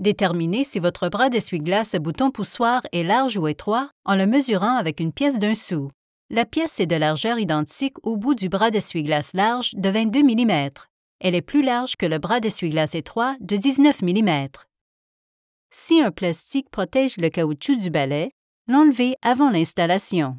Déterminez si votre bras d'essuie-glace à bouton poussoir est large ou étroit en le mesurant avec une pièce d'un sou. La pièce est de largeur identique au bout du bras d'essuie-glace large de 22 mm. Elle est plus large que le bras d'essuie-glace étroit de 19 mm. Si un plastique protège le caoutchouc du balai, l'enlevez avant l'installation.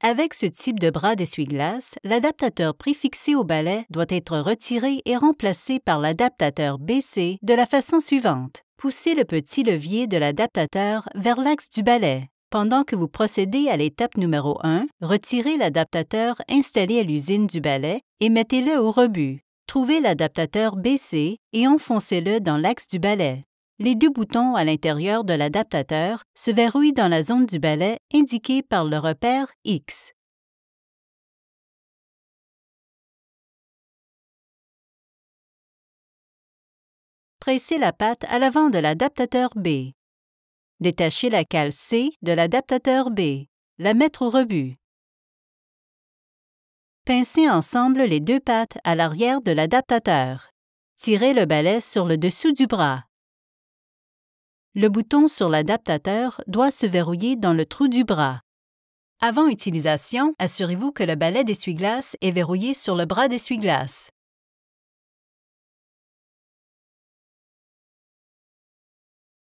Avec ce type de bras d'essuie-glace, l'adaptateur préfixé au balai doit être retiré et remplacé par l'adaptateur baissé de la façon suivante. Poussez le petit levier de l'adaptateur vers l'axe du balai. Pendant que vous procédez à l'étape numéro 1, retirez l'adaptateur installé à l'usine du balai et mettez-le au rebut. Trouvez l'adaptateur baissé et enfoncez-le dans l'axe du balai les deux boutons à l'intérieur de l'adaptateur se verrouillent dans la zone du balai indiquée par le repère X. Pressez la patte à l'avant de l'adaptateur B. Détachez la cale C de l'adaptateur B. La mettre au rebut. Pincez ensemble les deux pattes à l'arrière de l'adaptateur. Tirez le balai sur le dessous du bras le bouton sur l'adaptateur doit se verrouiller dans le trou du bras. Avant utilisation, assurez-vous que le balai d'essuie-glace est verrouillé sur le bras d'essuie-glace.